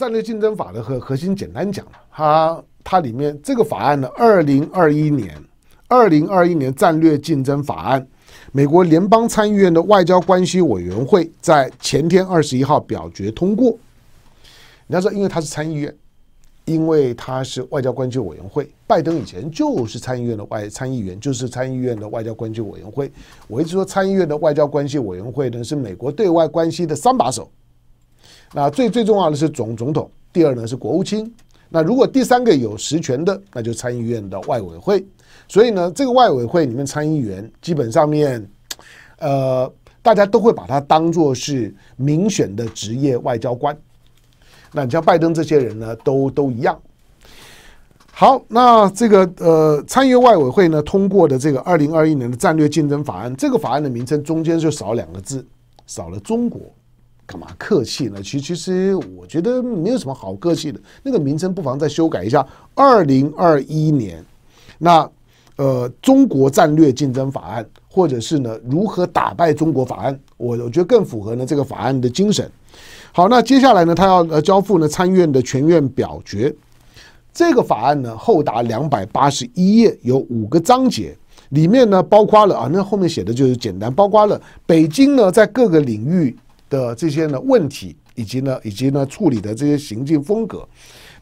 战略竞争法的核核心，简单讲，它它里面这个法案呢，二零二一年，二零二一年战略竞争法案，美国联邦参议院的外交关系委员会在前天二十一号表决通过。你要说，因为他是参议院，因为他是外交关系委员会，拜登以前就是参议院的外参议员，就是参议院的外交关系委员会。我一直说，参议院的外交关系委员会呢，是美国对外关系的三把手。那最最重要的是总总统，第二呢是国务卿。那如果第三个有实权的，那就参议院的外委会。所以呢，这个外委会里面参议员基本上面，呃，大家都会把它当做是民选的职业外交官。那你像拜登这些人呢，都都一样。好，那这个呃参议院外委会呢通过的这个二零二一年的战略竞争法案，这个法案的名称中间就少两个字，少了中国。干嘛客气呢？其实，其实我觉得没有什么好客气的。那个名称不妨再修改一下，《二零二一年》那呃，中国战略竞争法案，或者是呢，如何打败中国法案？我我觉得更符合呢这个法案的精神。好，那接下来呢，他要呃交付呢参院的全院表决。这个法案呢，厚达两百八十一页，有五个章节，里面呢包括了啊，那后面写的就是简单，包括了北京呢在各个领域。的这些呢问题，以及呢以及呢处理的这些行径风格，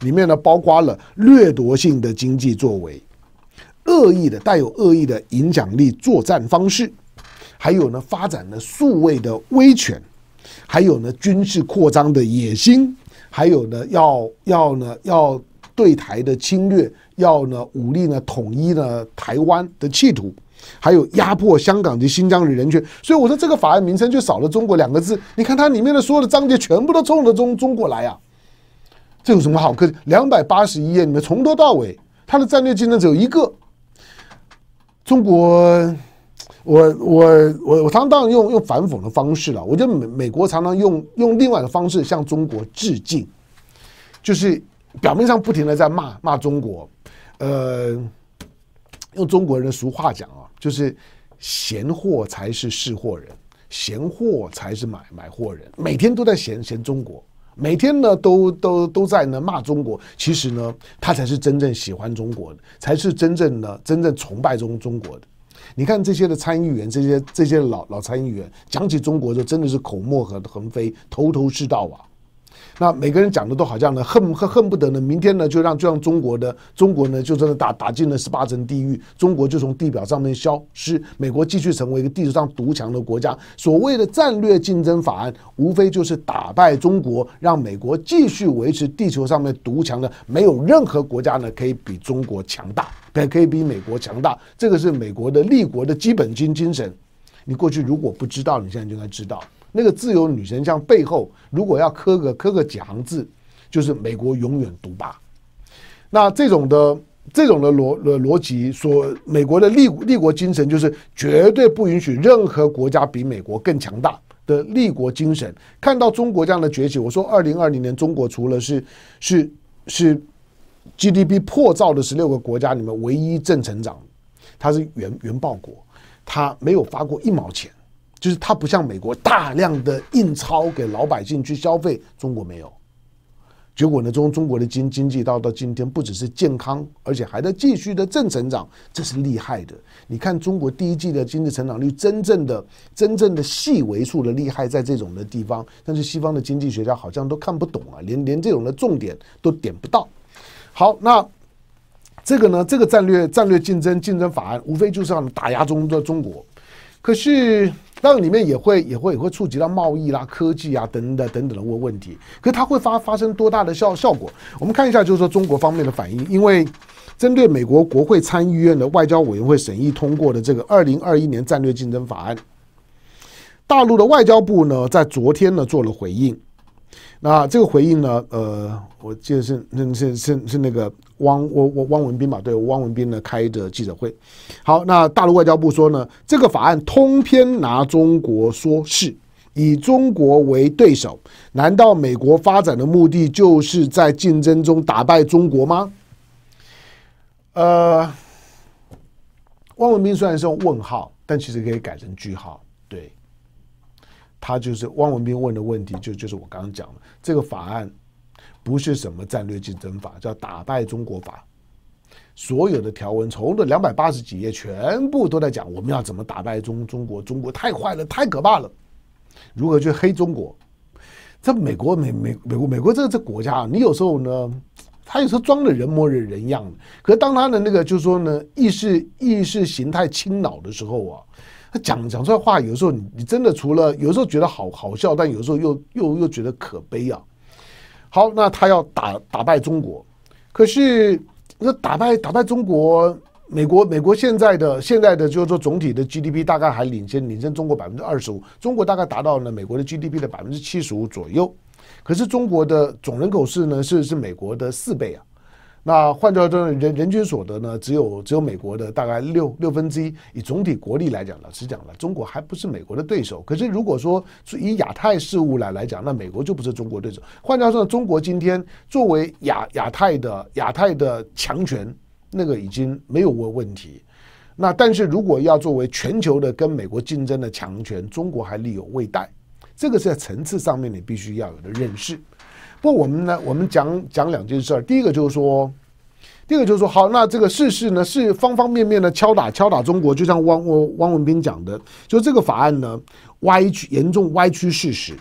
里面呢包括了掠夺性的经济作为，恶意的带有恶意的影响力作战方式，还有呢发展的数位的威权，还有呢军事扩张的野心，还有呢要要呢要对台的侵略，要呢武力呢统一呢台湾的企图。还有压迫香港及新疆的人权，所以我说这个法案名称就少了“中国”两个字。你看它里面的所有的章节全部都冲着中中国来啊，这有什么好？可两百八十一页，里面从头到尾，它的战略竞争只有一个中国。我我我我，常常用用反讽的方式了。我觉得美美国常常用用另外的方式向中国致敬，就是表面上不停的在骂骂中国，呃。用中国人的俗话讲啊，就是“闲货才是识货人，闲货才是买买货人”。每天都在闲闲中国，每天呢都都都在呢骂中国。其实呢，他才是真正喜欢中国的，才是真正呢真正崇拜中中国的。你看这些的参议员，这些这些老老参议员，讲起中国就真的是口沫横横飞，头头是道啊。那每个人讲的都好像呢，恨恨恨不得呢，明天呢就让就让中国的中国呢就真的打打进了十八层地狱，中国就从地表上面消失，美国继续成为一个地球上独强的国家。所谓的战略竞争法案，无非就是打败中国，让美国继续维持地球上面独强的，没有任何国家呢可以比中国强大，可以比美国强大。这个是美国的立国的基本精精神。你过去如果不知道，你现在就应该知道。那个自由女神像背后，如果要刻个刻个几行字，就是美国永远独霸。那这种的这种的逻逻辑，说美国的立立国精神就是绝对不允许任何国家比美国更强大的立国精神。看到中国这样的崛起，我说二零二零年中国除了是是是 GDP 破造的十六个国家里面唯一正成长，它是原原爆国，它没有发过一毛钱。就是它不像美国大量的印钞给老百姓去消费，中国没有。结果呢，中中国的经经济到到今天不只是健康，而且还在继续的正成长，这是厉害的。你看中国第一季的经济成长率，真正的真正的细微处的厉害，在这种的地方，但是西方的经济学家好像都看不懂啊，连连这种的重点都点不到。好，那这个呢，这个战略战略竞争竞争法案，无非就是让打压中的中国，可是。那里面也会也会也会触及到贸易啦、科技啊等等等等的问问题，可是它会发发生多大的效效果？我们看一下，就是说中国方面的反应，因为针对美国国会参议院的外交委员会审议通过的这个二零二一年战略竞争法案，大陆的外交部呢在昨天呢做了回应。那这个回应呢？呃，我记得是，是是是那个汪，我我汪文斌吧，对，汪文斌呢开的记者会。好，那大陆外交部说呢，这个法案通篇拿中国说事，以中国为对手，难道美国发展的目的就是在竞争中打败中国吗？呃，汪文斌虽然是用问号，但其实可以改成句号，对。他就是汪文斌问的问题，就就是我刚刚讲的这个法案不是什么战略竞争法，叫打败中国法。所有的条文，从这两百八十几页，全部都在讲我们要怎么打败中中国。中国太坏了，太可怕了。如何去黑中国？这美国美美美国美国这这国家，你有时候呢，他有时候装的人模人人样，可是当他的那个就是说呢，意识意识形态侵扰的时候啊。他讲讲出来话，有时候你你真的除了，有时候觉得好好笑，但有时候又又又觉得可悲啊。好，那他要打打败中国，可是那打败打败中国，美国美国现在的现在的就是说总体的 GDP 大概还领先领先中国百分之二十五，中国大概达到了美国的 GDP 的百分之七十五左右，可是中国的总人口是呢是是美国的四倍啊。那换掉说人人均所得呢，只有只有美国的大概六六分之一。以总体国力来讲，老实讲了，中国还不是美国的对手。可是如果说以亚太事务来来讲，那美国就不是中国对手。换话说，中国今天作为亚亚太的亚太的强权，那个已经没有问问题。那但是如果要作为全球的跟美国竞争的强权，中国还力有未逮。这个是在层次上面你必须要有的认识。不，我们呢？我们讲讲两件事儿。第一个就是说，第一个就是说，好，那这个事实呢，是方方面面的敲打敲打中国。就像汪汪汪文斌讲的，就这个法案呢，歪曲严重歪曲事实，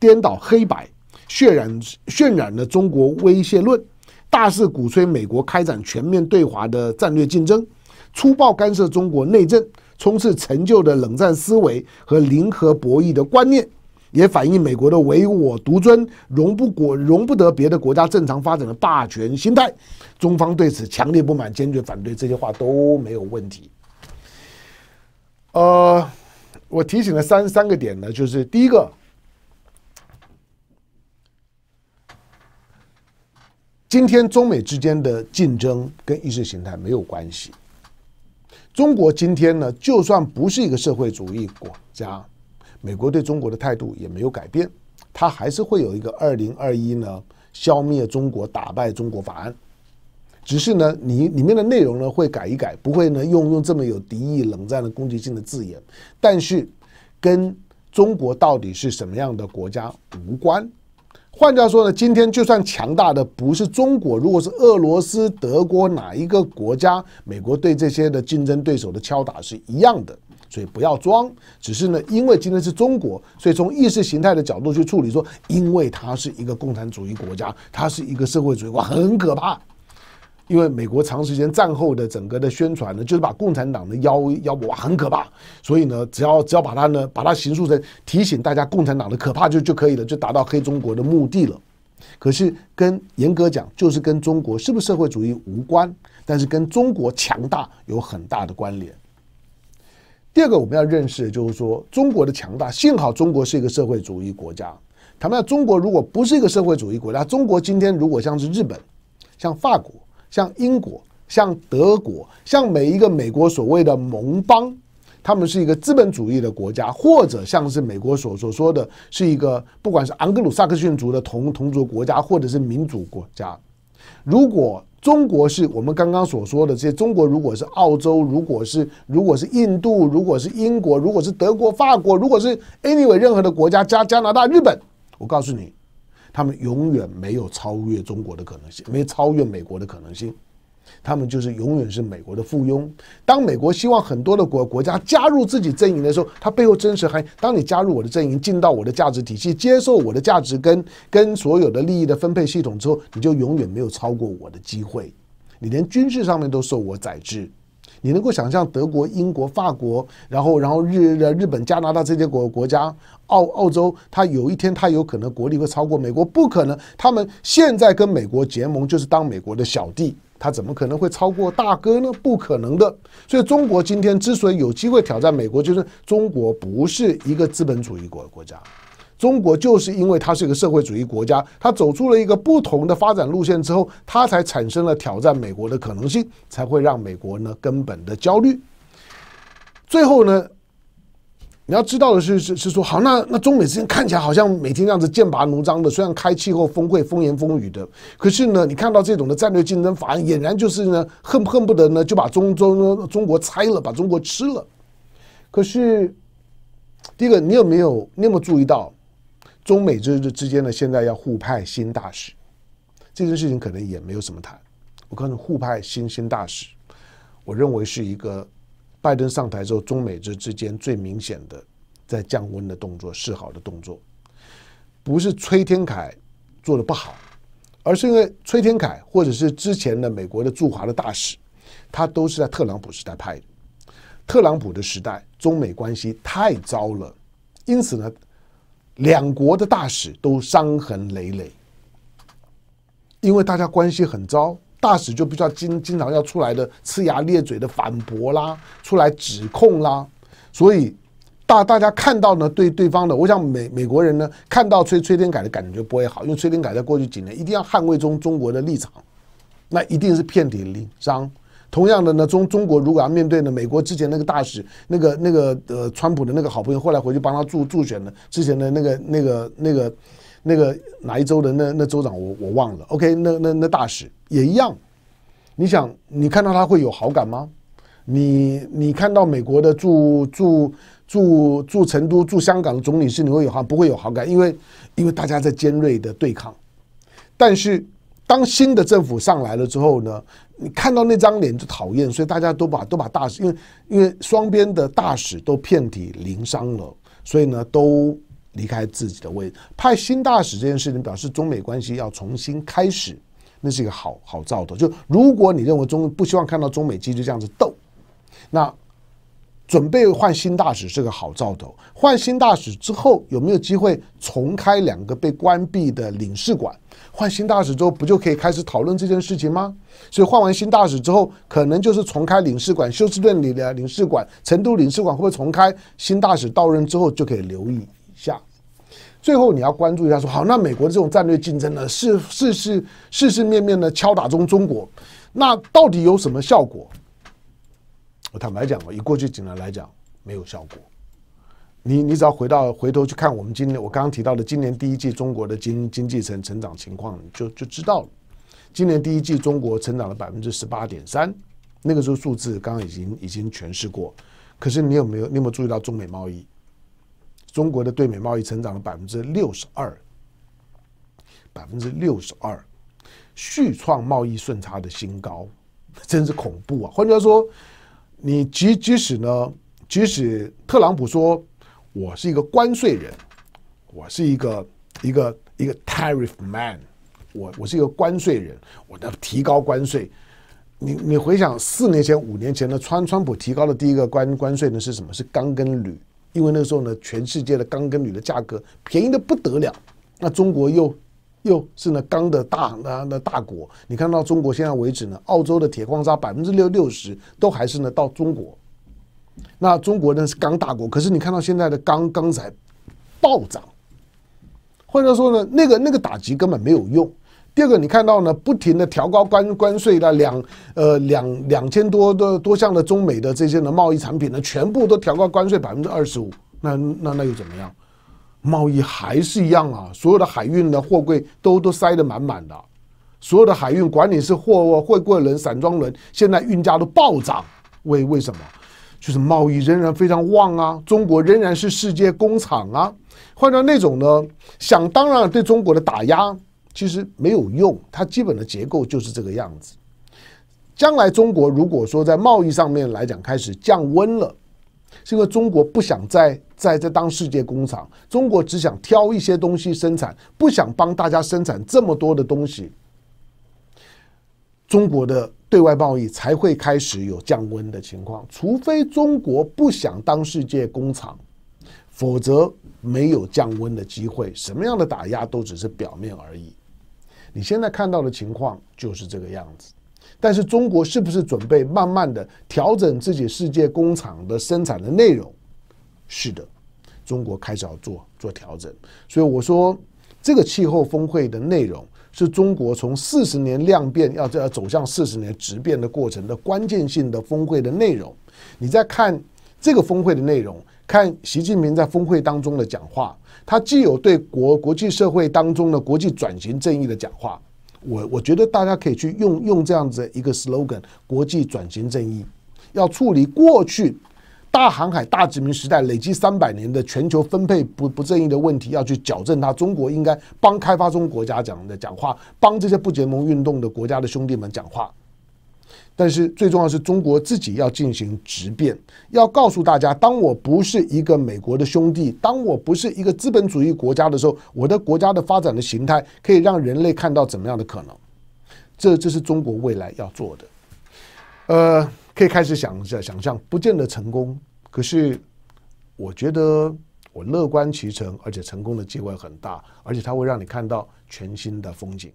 颠倒黑白，渲染渲染了中国威胁论，大肆鼓吹美国开展全面对华的战略竞争，粗暴干涉中国内政，充斥陈旧的冷战思维和零和博弈的观念。也反映美国的唯我独尊、容不国、容不得别的国家正常发展的霸权心态。中方对此强烈不满，坚决反对。这些话都没有问题。呃，我提醒了三三个点呢，就是第一个，今天中美之间的竞争跟意识形态没有关系。中国今天呢，就算不是一个社会主义国家。美国对中国的态度也没有改变，它还是会有一个二零二一呢，消灭中国、打败中国法案。只是呢，你里面的内容呢会改一改，不会呢用用这么有敌意、冷战的攻击性的字眼。但是跟中国到底是什么样的国家无关。换句话说呢，今天就算强大的不是中国，如果是俄罗斯、德国哪一个国家，美国对这些的竞争对手的敲打是一样的。所以不要装，只是呢，因为今天是中国，所以从意识形态的角度去处理，说因为它是一个共产主义国家，它是一个社会主义国，很可怕。因为美国长时间战后的整个的宣传呢，就是把共产党的妖妖魔很可怕。所以呢，只要只要把它呢，把它形塑成提醒大家共产党的可怕就就可以了，就达到黑中国的目的了。可是跟严格讲，就是跟中国是不是社会主义无关，但是跟中国强大有很大的关联。第二个，我们要认识的就是说，中国的强大。幸好中国是一个社会主义国家。坦白讲，中国如果不是一个社会主义国家，中国今天如果像是日本、像法国、像英国、像德国、像每一个美国所谓的盟邦，他们是一个资本主义的国家，或者像是美国所所说的，是一个不管是昂格鲁萨克逊族的同同族国家，或者是民主国家。如果中国是我们刚刚所说的这些，中国如果是澳洲，如果是如果是印度，如果是英国，如果是德国、法国，如果是 any w a y 任何的国家加加拿大、日本，我告诉你，他们永远没有超越中国的可能性，没有超越美国的可能性。他们就是永远是美国的附庸。当美国希望很多的国国家加入自己阵营的时候，他背后真实含义：当你加入我的阵营，进到我的价值体系，接受我的价值跟跟所有的利益的分配系统之后，你就永远没有超过我的机会。你连军事上面都受我宰制。你能够想象德国、英国、法国，然后然后日日本、加拿大这些国国家，澳澳洲，他有一天他有可能国力会超过美国，不可能。他们现在跟美国结盟，就是当美国的小弟。他怎么可能会超过大哥呢？不可能的。所以中国今天之所以有机会挑战美国，就是中国不是一个资本主义国国家，中国就是因为它是一个社会主义国家，它走出了一个不同的发展路线之后，它才产生了挑战美国的可能性，才会让美国呢根本的焦虑。最后呢？你要知道的是，是是说好，那那中美之间看起来好像每天这样子剑拔弩张的，虽然开气候峰会风言风语的，可是呢，你看到这种的战略竞争法案，俨然就是呢恨恨不得呢就把中中中国拆了，把中国吃了。可是，第一个，你有没有你有没有注意到中美之之间呢？现在要互派新大使，这件事情可能也没有什么谈。我告诉你，互派新新大使，我认为是一个。拜登上台之后，中美之之间最明显的在降温的动作、示好的动作，不是崔天凯做的不好，而是因为崔天凯或者是之前的美国的驻华的大使，他都是在特朗普时代派的。特朗普的时代，中美关系太糟了，因此呢，两国的大使都伤痕累累，因为大家关系很糟。大使就必须要经经常要出来的呲牙咧嘴的反驳啦，出来指控啦，所以大大家看到呢，对对方的，我想美美国人呢看到崔崔天凯的感觉不会好，因为崔天凯在过去几年一定要捍卫中中国的立场，那一定是遍体鳞伤。同样的呢，中中国如果要面对呢，美国之前那个大使，那个那个呃，川普的那个好朋友，后来回去帮他助助选的之前的那个那个那个那个哪一州的那那州长，我我忘了。OK，那那那大使。也一样，你想，你看到他会有好感吗？你你看到美国的驻驻驻驻成都、驻香港的总领事，你会有好，不会有好感，因为因为大家在尖锐的对抗。但是当新的政府上来了之后呢，你看到那张脸就讨厌，所以大家都把都把大使，因为因为双边的大使都遍体鳞伤了，所以呢都离开自己的位，派新大使这件事情表示中美关系要重新开始。那是一个好好兆头。就如果你认为中不希望看到中美继续这样子斗，那准备换新大使是个好兆头。换新大使之后有没有机会重开两个被关闭的领事馆？换新大使之后不就可以开始讨论这件事情吗？所以换完新大使之后，可能就是重开领事馆，休斯顿里的领事馆、成都领事馆会不会重开？新大使到任之后就可以留意一下。最后，你要关注一下，说好，那美国的这种战略竞争呢，是是是是是面面的敲打中中国，那到底有什么效果？我坦白讲我以过去几年来讲，没有效果。你你只要回到回头去看，我们今年我刚刚提到的今年第一季中国的经经济成成长情况，就就知道了。今年第一季中国成长了百分之十八点三，那个时候数字刚刚已经已经诠释过。可是你有没有你有没有注意到中美贸易？中国的对美贸易成长了百分之六十二，百分之六十二续创贸易顺差的新高，真是恐怖啊！换句话说，你即即使呢，即使特朗普说我是一个关税人，我是一个一个一个 tariff man，我我是一个关税人，我要提高关税。你你回想四年前、五年前呢，川川普提高的第一个关关税呢是什么？是钢跟铝。因为那时候呢，全世界的钢跟铝的价格便宜的不得了，那中国又又是呢钢的大那那大国，你看到中国现在为止呢，澳洲的铁矿砂百分之六六十都还是呢到中国，那中国呢是钢大国，可是你看到现在的钢钢材暴涨，或者说呢，那个那个打击根本没有用。第二个，你看到呢，不停的调高关关税的两呃两两千多的多项的中美的这些的贸易产品呢，全部都调高关税百分之二十五，那那那又怎么样？贸易还是一样啊，所有的海运的货柜都都塞得满满的，所有的海运，管理是货货柜轮、散装轮，现在运价都暴涨。为为什么？就是贸易仍然非常旺啊，中国仍然是世界工厂啊。换成那种呢，想当然对中国的打压。其实没有用，它基本的结构就是这个样子。将来中国如果说在贸易上面来讲开始降温了，是因为中国不想再再再当世界工厂，中国只想挑一些东西生产，不想帮大家生产这么多的东西。中国的对外贸易才会开始有降温的情况，除非中国不想当世界工厂，否则没有降温的机会。什么样的打压都只是表面而已。你现在看到的情况就是这个样子，但是中国是不是准备慢慢的调整自己世界工厂的生产的内容？是的，中国开始要做做调整。所以我说，这个气候峰会的内容是中国从四十年量变要要走向四十年质变的过程的关键性的峰会的内容。你在看这个峰会的内容。看习近平在峰会当中的讲话，他既有对国国际社会当中的国际转型正义的讲话，我我觉得大家可以去用用这样子一个 slogan：国际转型正义，要处理过去大航海大殖民时代累积三百年的全球分配不不正义的问题，要去矫正它。中国应该帮开发中国家讲的讲话，帮这些不结盟运动的国家的兄弟们讲话。但是最重要是，中国自己要进行质变，要告诉大家：当我不是一个美国的兄弟，当我不是一个资本主义国家的时候，我的国家的发展的形态可以让人类看到怎么样的可能。这，这是中国未来要做的。呃，可以开始想下，想象不见得成功，可是我觉得我乐观其成，而且成功的机会很大，而且它会让你看到全新的风景。